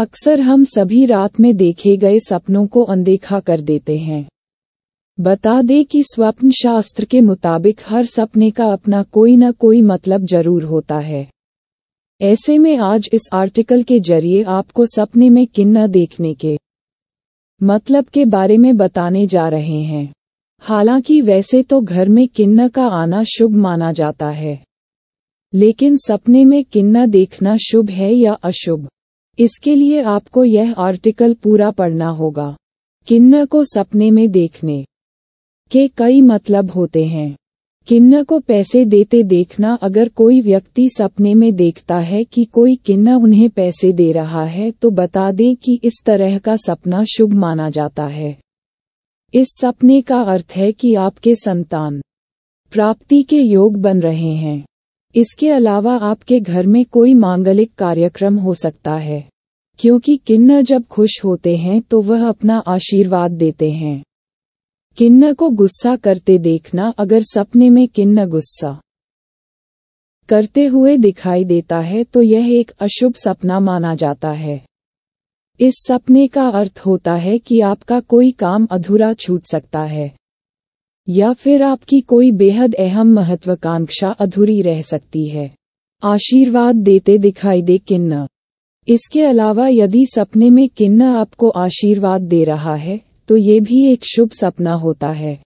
अक्सर हम सभी रात में देखे गए सपनों को अनदेखा कर देते हैं बता दे कि स्वप्न शास्त्र के मुताबिक हर सपने का अपना कोई न कोई मतलब जरूर होता है ऐसे में आज इस आर्टिकल के जरिए आपको सपने में किन न देखने के मतलब के बारे में बताने जा रहे हैं हालांकि वैसे तो घर में किन्न का आना शुभ माना जाता है लेकिन सपने में किन्न देखना शुभ है या अशुभ इसके लिए आपको यह आर्टिकल पूरा पढ़ना होगा किन्नर को सपने में देखने के कई मतलब होते हैं किन्नर को पैसे देते देखना अगर कोई व्यक्ति सपने में देखता है कि कोई किन्न उन्हें पैसे दे रहा है तो बता दें कि इस तरह का सपना शुभ माना जाता है इस सपने का अर्थ है कि आपके संतान प्राप्ति के योग बन रहे हैं इसके अलावा आपके घर में कोई मांगलिक कार्यक्रम हो सकता है क्योंकि किन्न जब खुश होते हैं तो वह अपना आशीर्वाद देते हैं किन्न को गुस्सा करते देखना अगर सपने में किन्न गुस्सा करते हुए दिखाई देता है तो यह एक अशुभ सपना माना जाता है इस सपने का अर्थ होता है कि आपका कोई काम अधूरा छूट सकता है या फिर आपकी कोई बेहद अहम महत्वाकांक्षा अधूरी रह सकती है आशीर्वाद देते दिखाई दे किन्ना इसके अलावा यदि सपने में किन्ना आपको आशीर्वाद दे रहा है तो ये भी एक शुभ सपना होता है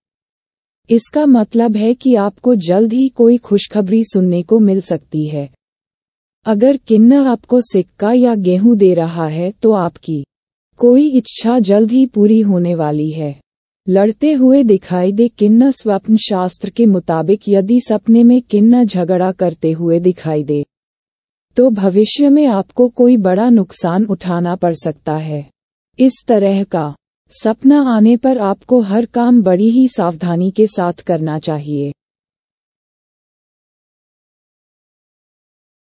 इसका मतलब है कि आपको जल्द ही कोई खुशखबरी सुनने को मिल सकती है अगर किन्ना आपको सिक्का या गेहूं दे रहा है तो आपकी कोई इच्छा जल्द ही पूरी होने वाली है लड़ते हुए दिखाई दे किन्ना स्वप्न शास्त्र के मुताबिक यदि सपने में किन्ना झगड़ा करते हुए दिखाई दे तो भविष्य में आपको कोई बड़ा नुकसान उठाना पड़ सकता है इस तरह का सपना आने पर आपको हर काम बड़ी ही सावधानी के साथ करना चाहिए